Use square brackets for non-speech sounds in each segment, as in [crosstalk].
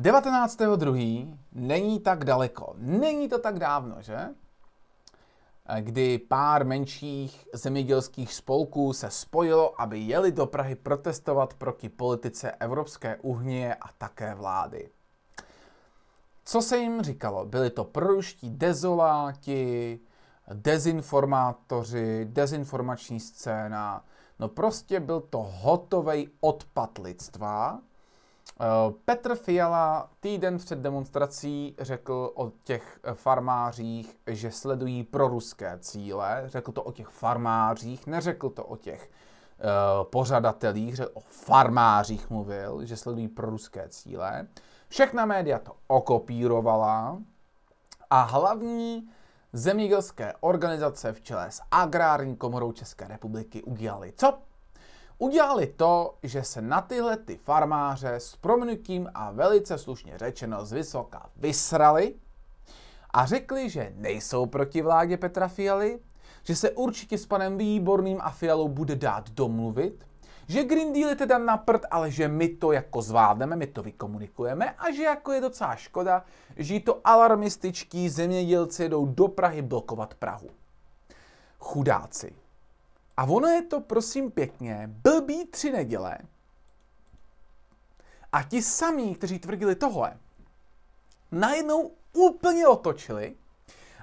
19.2. není tak daleko. Není to tak dávno, že? Eh, kdy pár menších zemědělských spolků se spojilo, aby jeli do Prahy protestovat proti politice Evropské unie a také vlády. Co se jim říkalo? Byli to proruští dezoláti, dezinformátoři, dezinformační scéna. No prostě byl to hotovej odpad lidstva, Eh, Petr Fiala týden před demonstrací řekl o těch eh, farmářích, že sledují proruské cíle. Řekl to o těch farmářích, neřekl to o těch eh, pořadatelích, že o farmářích mluvil, že sledují proruské cíle. Všechna média to okopírovala a hlavní zemědělské organizace v čele s Agrární komorou České republiky udělali co? udělali to, že se na tyhle ty farmáře s promnutím a velice slušně řečeno z vysoka vysrali a řekli, že nejsou proti vládě Petra Fialy, že se určitě s panem Výborným a Fialou bude dát domluvit, že Green Deal je teda na prd, ale že my to jako zvládneme, my to vykomunikujeme a že jako je docela škoda, že to alarmističtí zemědělci jdou do Prahy blokovat Prahu. Chudáci. A ono je to, prosím pěkně, blbý tři neděle. A ti samí, kteří tvrdili tohle, najednou úplně otočili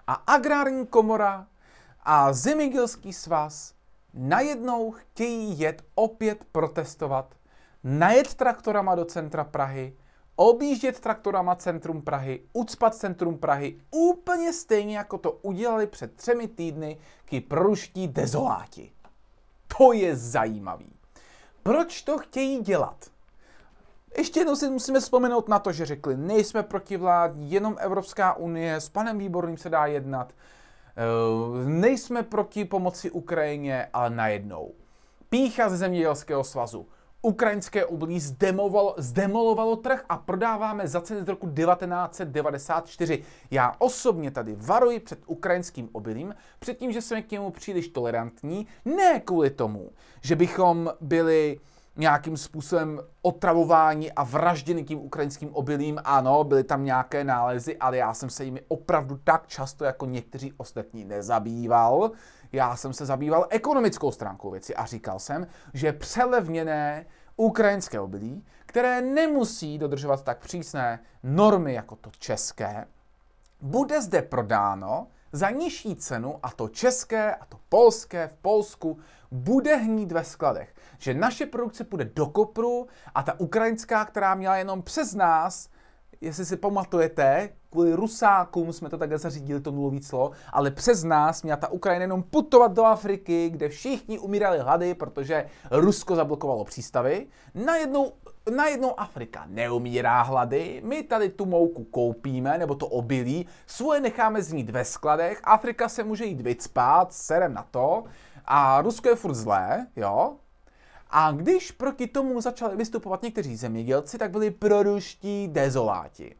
a agrární komora a zemědělský svaz najednou chtějí jet opět protestovat, najet traktorama do centra Prahy, objíždět traktorama centrum Prahy, ucpat centrum Prahy, úplně stejně jako to udělali před třemi týdny ti proruští dezoláti to je zajímavý. Proč to chtějí dělat? Ještě jednou si musíme vzpomenout na to, že řekli, nejsme proti vlád, jenom Evropská unie, s panem Výborným se dá jednat, eh, nejsme proti pomoci Ukrajině, ale najednou. Pícha ze zemědělského svazu. Ukrajinské obilí zdemoval, zdemolovalo trh a prodáváme za ceny z roku 1994. Já osobně tady varuji před ukrajinským obilím, před tím, že jsme k němu příliš tolerantní, ne kvůli tomu, že bychom byli nějakým způsobem otravování a vražděny tím ukrajinským obilím. Ano, byly tam nějaké nálezy, ale já jsem se jimi opravdu tak často jako někteří ostatní nezabýval já jsem se zabýval ekonomickou stránkou věci a říkal jsem, že přelevněné ukrajinské obilí, které nemusí dodržovat tak přísné normy jako to české, bude zde prodáno za nižší cenu a to české a to polské v Polsku bude hnít ve skladech. Že naše produkce půjde do kopru a ta ukrajinská, která měla jenom přes nás, jestli si pamatujete, kvůli Rusákům jsme to takhle zařídili, to nulový clo, ale přes nás měla ta Ukrajina jenom putovat do Afriky, kde všichni umírali hlady, protože Rusko zablokovalo přístavy. Najednou najednou Afrika neumírá hlady, my tady tu mouku koupíme, nebo to obilí, svoje necháme znít ve skladech, Afrika se může jít vycpát, serem na to, a Rusko je furt zlé, jo, a když proti tomu začali vystupovat někteří zemědělci, tak byli proruští dezoláti.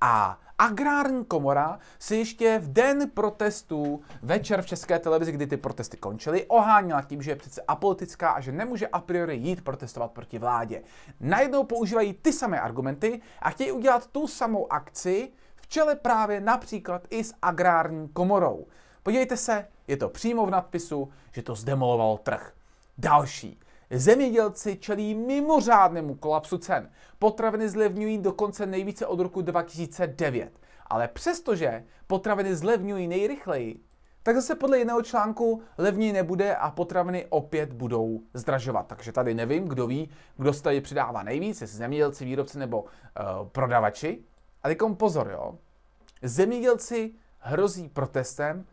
A Agrární komora si ještě v den protestů večer v České televizi, kdy ty protesty končily, oháněla tím, že je přece apolitická a že nemůže a priori jít protestovat proti vládě. Najednou používají ty samé argumenty a chtějí udělat tu samou akci v čele právě například i s agrární komorou. Podívejte se, je to přímo v nadpisu, že to zdemolovalo trh. Další. Zemědělci čelí mimořádnému kolapsu cen. Potraviny zlevňují dokonce nejvíce od roku 2009. Ale přestože potraviny zlevňují nejrychleji, tak zase podle jiného článku levní nebude a potraviny opět budou zdražovat. Takže tady nevím, kdo ví, kdo se tady přidává nejvíc, jestli zemědělci, výrobci nebo uh, prodavači. A teď pozor, jo. Zemědělci hrozí protestem,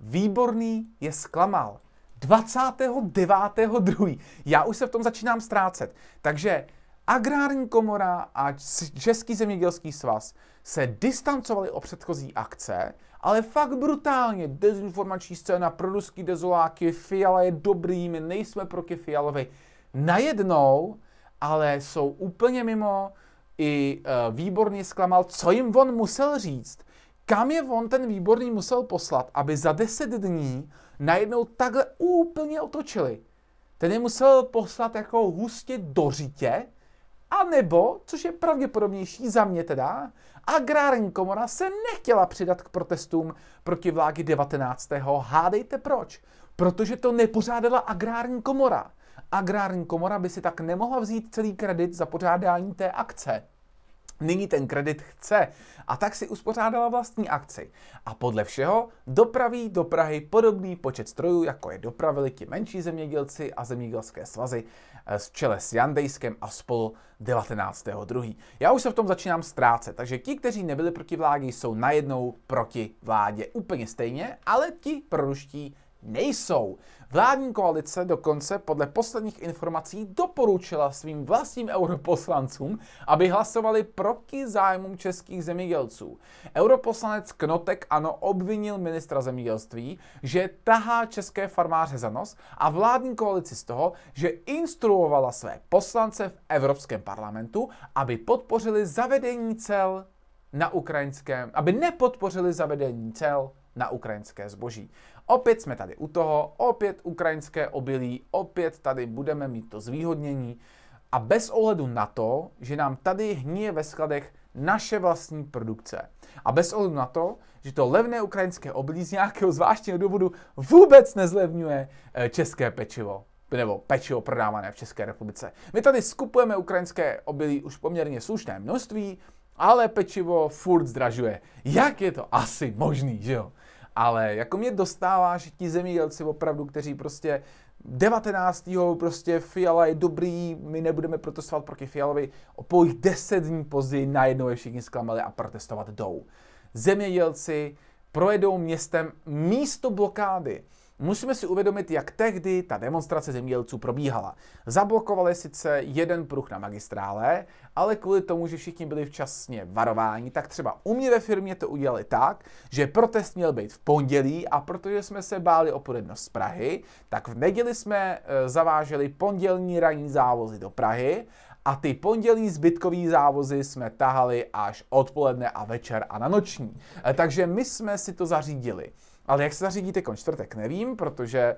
výborný je zklamal. 29.2. Já už se v tom začínám ztrácet. Takže Agrární komora a Český zemědělský svaz se distancovali o předchozí akce, ale fakt brutálně. Dezinformační scéna, ruský dezoláky, Fiala je dobrý, my nejsme proti Fialovi. Najednou, ale jsou úplně mimo, i e, výborně zklamal, co jim on musel říct. Kam je on ten výborný musel poslat, aby za 10 dní najednou takhle úplně otočili. Ten je musel poslat jako hustě do řitě, a nebo, což je pravděpodobnější za mě teda, agrární komora se nechtěla přidat k protestům proti vlády 19. Hádejte proč? Protože to nepořádala agrární komora. Agrární komora by si tak nemohla vzít celý kredit za pořádání té akce nyní ten kredit chce. A tak si uspořádala vlastní akci. A podle všeho dopraví do Prahy podobný počet strojů, jako je dopravili ti menší zemědělci a zemědělské svazy z eh, čele s Jandejskem a spolu 19.2. Já už se v tom začínám ztrácet, takže ti, kteří nebyli proti vládě, jsou najednou proti vládě úplně stejně, ale ti proruští nejsou. Vládní koalice dokonce podle posledních informací doporučila svým vlastním europoslancům, aby hlasovali proti zájmům českých zemědělců. Europoslanec Knotek ano obvinil ministra zemědělství, že tahá české farmáře za nos a vládní koalici z toho, že instruovala své poslance v Evropském parlamentu, aby podpořili zavedení cel na ukrajinském, aby nepodpořili zavedení cel na ukrajinské zboží. Opět jsme tady u toho, opět ukrajinské obilí, opět tady budeme mít to zvýhodnění a bez ohledu na to, že nám tady hníje ve skladech naše vlastní produkce. A bez ohledu na to, že to levné ukrajinské obilí z nějakého zvláštního důvodu vůbec nezlevňuje eh, české pečivo nebo pečivo prodávané v České republice. My tady skupujeme ukrajinské obilí už poměrně slušné množství, ale pečivo furt zdražuje. Jak je to asi možný, že jo? ale jako mě že ti zemědělci opravdu, kteří prostě 19. prostě Fiala je dobrý, my nebudeme protestovat proti Fialovi. O pouhých 10 dní později najednou je všichni zklamali a protestovat jdou. Zemědělci projedou městem místo blokády. Musíme si uvědomit, jak tehdy ta demonstrace zemědělců probíhala. Zablokovali sice jeden pruh na magistrále, ale kvůli tomu, že všichni byli včasně varováni, tak třeba u mě ve firmě to udělali tak, že protest měl být v pondělí a protože jsme se báli o z Prahy, tak v neděli jsme e, zaváželi pondělní ranní závozy do Prahy a ty pondělní zbytkový závozy jsme tahali až odpoledne a večer a na noční. E, takže my jsme si to zařídili. Ale jak se zařídí teď jako čtvrtek, nevím, protože eh,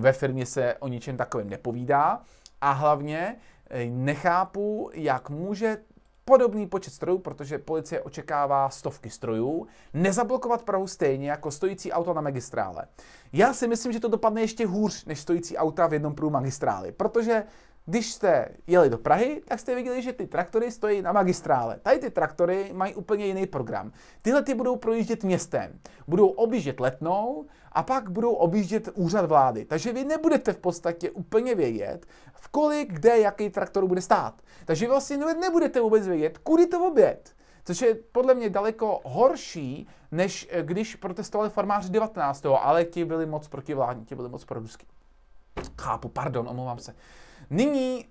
ve firmě se o ničem takovém nepovídá. A hlavně eh, nechápu, jak může podobný počet strojů, protože policie očekává stovky strojů, nezablokovat Prahu stejně jako stojící auto na magistrále. Já si myslím, že to dopadne ještě hůř než stojící auta v jednom průmagistrály, protože když jste jeli do Prahy, tak jste viděli, že ty traktory stojí na magistrále. Tady ty traktory mají úplně jiný program. Tyhle ty budou projíždět městem. Budou objíždět letnou a pak budou objíždět úřad vlády. Takže vy nebudete v podstatě úplně vědět, v kolik, kde, jaký traktor bude stát. Takže vy vlastně nebudete vůbec vědět, kudy to oběd. Což je podle mě daleko horší, než eh, když protestovali farmáři 19. Ale ti byli moc protivládní, ti byli moc pro Chápu, pardon, omlouvám se. Nyní uh,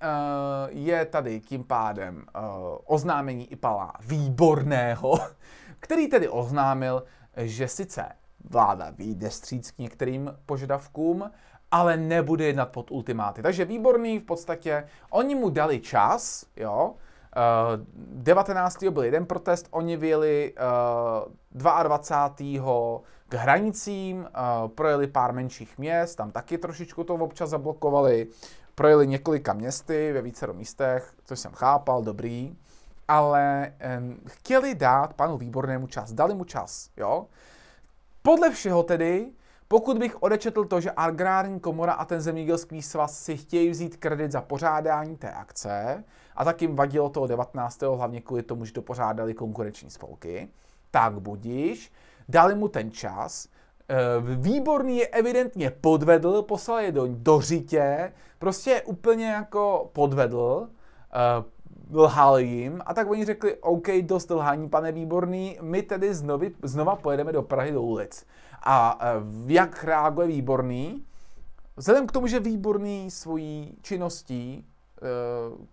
je tady tím pádem uh, oznámení Ipala Výborného, [laughs] který tedy oznámil, že sice vláda vyjde stříc k některým požadavkům, ale nebude jednat pod ultimáty. Takže výborný v podstatě, oni mu dali čas, jo, Uh, eh, 19. byl jeden protest, oni vyjeli uh, 22. k hranicím, uh, projeli pár menších měst, tam taky trošičku to občas zablokovali. Projeli několika městy ve více místech, což jsem chápal, dobrý, ale um, chtěli dát panu Výbornému čas, dali mu čas, jo. Podle všeho tedy, pokud bych odečetl to, že agrární komora a ten zemědělský svaz si chtějí vzít kredit za pořádání té akce, a tak jim vadilo toho 19. hlavně kvůli tomu, že to pořádali konkurenční spolky, tak budíš, dali mu ten čas, Eh, výborný je evidentně podvedl, poslal je do, do řitě, prostě úplně jako podvedl, eh, lhal jim a tak oni řekli, OK, dost lhání, pane Výborný, my tedy znovu, znova pojedeme do Prahy do ulic. A eh, jak reaguje Výborný? Vzhledem k tomu, že Výborný svojí činností,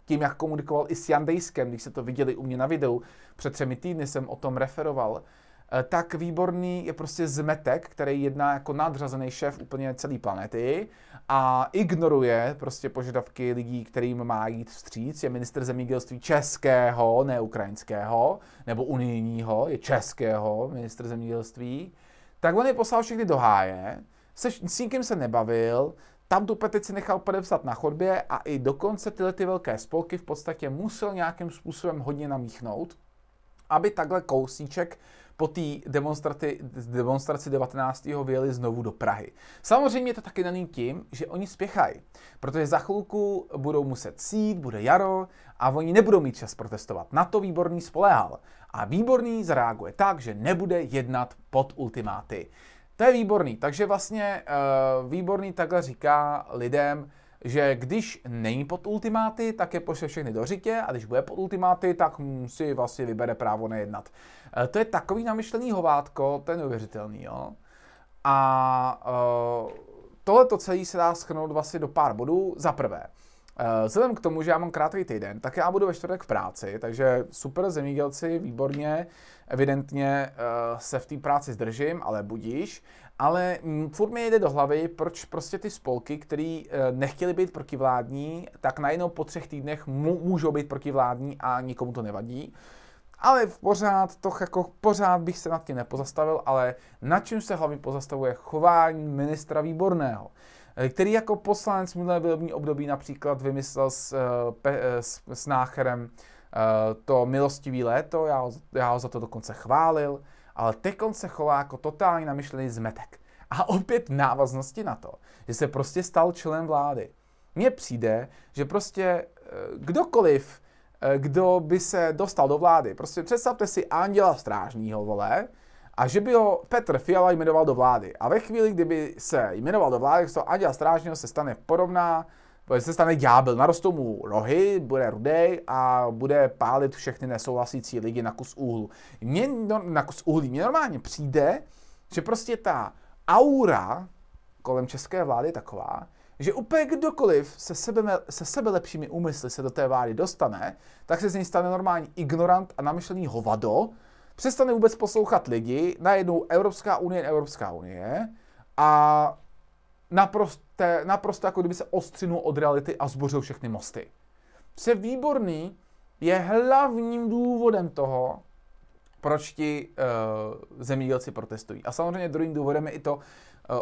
tím, jak komunikoval i s Jandejskem, když se to viděli u mě na videu, před třemi týdny jsem o tom referoval, Eh, tak výborný je prostě zmetek, který jedná jako nadřazený šéf úplně celé planety a ignoruje prostě požadavky lidí, kterým má jít vstříc. Je minister zemědělství českého, ne ukrajinského, nebo unijního, je českého minister zemědělství. Tak on je poslal všechny do háje, se, s nikým se nebavil, tam tu petici nechal podepsat na chodbě a i dokonce tyhle ty velké spolky v podstatě musel nějakým způsobem hodně namíchnout, aby takhle kousíček po té demonstraci 19. vyjeli znovu do Prahy. Samozřejmě je to taky daný tím, že oni spěchají, protože za chvilku budou muset sít, bude jaro a oni nebudou mít čas protestovat. Na to výborný spolehal. A výborný zareaguje tak, že nebude jednat pod ultimáty. To je výborný, takže vlastně uh, výborný takhle říká lidem, že když není pod ultimáty, tak je pošle všechny do řitě a když bude pod ultimáty, tak si vlastně vybere právo nejednat. Eh, to je takový namyšlený hovátko, to je neuvěřitelný, jo. A uh, tohle to celé se dá schrnout vlastně do pár bodů. Za prvé, Eh, vzhledem k tomu, že já mám krátký týden, tak já budu ve čtvrtek v práci, takže super zemědělci, výborně, evidentně eh, se v té práci zdržím, ale budíš. Ale furt mi jde do hlavy, proč prostě ty spolky, které eh, nechtěly být protivládní, tak najednou po třech týdnech můžou být protivládní a nikomu to nevadí. Ale pořád, to jako pořád bych se nad tím nepozastavil, ale na čím se hlavně pozastavuje chování ministra výborného. Eh, který jako poslanec minulé volební období například vymyslel s, eh, pe, eh, s, s Nácherem to milostivý léto, já ho, já ho za to dokonce chválil, ale teď se chová jako totálně namyšlený zmetek. A opět v návaznosti na to, že se prostě stal členem vlády. Mně přijde, že prostě kdokoliv, kdo by se dostal do vlády, prostě představte si Anděla Strážního, vole, a že by ho Petr Fiala jmenoval do vlády. A ve chvíli, kdyby se jmenoval do vlády, tak to Anděla Strážního se stane podobná, se stane ďábel, narostou mu rohy, bude rudej a bude pálit všechny nesouhlasící lidi na kus úhlu. Mně, no, na kus uhlí, mně normálně přijde, že prostě ta aura kolem české vlády je taková, že úplně kdokoliv se, sebe, se sebe lepšími úmysly se do té vlády dostane, tak se z něj stane normální ignorant a namyšlený hovado, přestane vůbec poslouchat lidi, najednou Evropská unie, Evropská unie a naprosto, naprosto jako kdyby se ostřinul od reality a zbořil všechny mosty. Se výborný je hlavním důvodem toho, proč ti uh, zemědělci protestují. A samozřejmě druhým důvodem je i to, uh,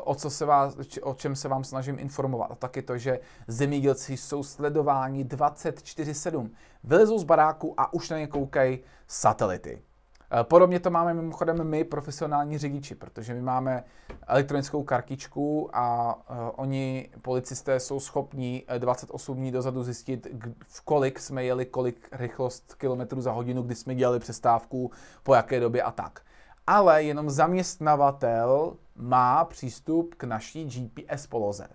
o, co se vás, o čem se vám snažím informovat. A taky to, že zemědělci jsou sledováni 24-7. Vylezou z baráku a už na ně koukají satelity. Eh, podobně to máme mimochodem my, profesionální řidiči, protože my máme elektronickou kartičku a eh, oni, policisté, jsou schopni 28 eh, dní dozadu zjistit, v kolik jsme jeli, kolik rychlost kilometrů za hodinu, kdy jsme dělali přestávku, po jaké době a tak. Ale jenom zaměstnavatel má přístup k naší GPS poloze.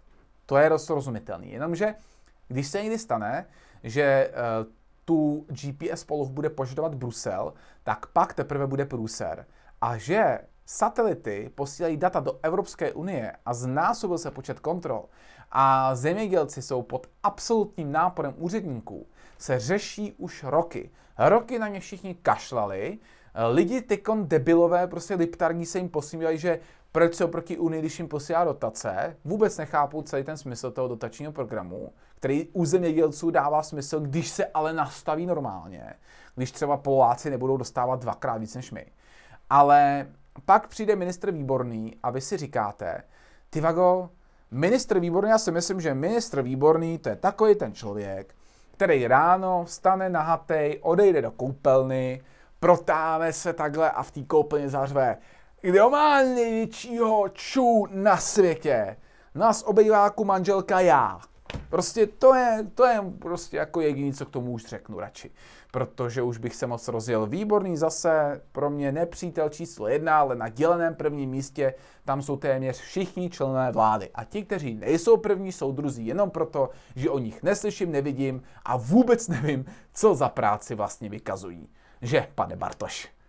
To je dost rozumitelný. Jenomže, když se někdy stane, že tu GPS polohu bude požadovat Brusel, tak pak teprve bude průser. A že satelity posílají data do Evropské unie a znásobil se počet kontrol a zemědělci jsou pod absolutním náporem úředníků, se řeší už roky. Roky na ně všichni kašlali, lidi tykon debilové, prostě liptarní se jim posmívají, že proč se oproti Unii, když jim posílá dotace. Vůbec nechápu celý ten smysl toho dotačního programu, který u zemědělců dává smysl, když se ale nastaví normálně. Když třeba Poláci nebudou dostávat dvakrát víc než my. Ale pak přijde ministr výborný a vy si říkáte, ty vago, ministr výborný, já si myslím, že ministr výborný to je takový ten člověk, který ráno vstane hatej, odejde do koupelny, protáhne se takhle a v té koupelně zařve kdo má největšího čů na světě? Nás obejváku manželka já. Prostě to je, to je prostě jako jediný, co k tomu už řeknu radši. Protože už bych se moc rozjel. Výborný zase, pro mě nepřítel číslo jedna, ale na děleném prvním místě tam jsou téměř všichni členové vlády. A ti, kteří nejsou první, jsou druzí jenom proto, že o nich neslyším, nevidím a vůbec nevím, co za práci vlastně vykazují. Že, pane Bartoš?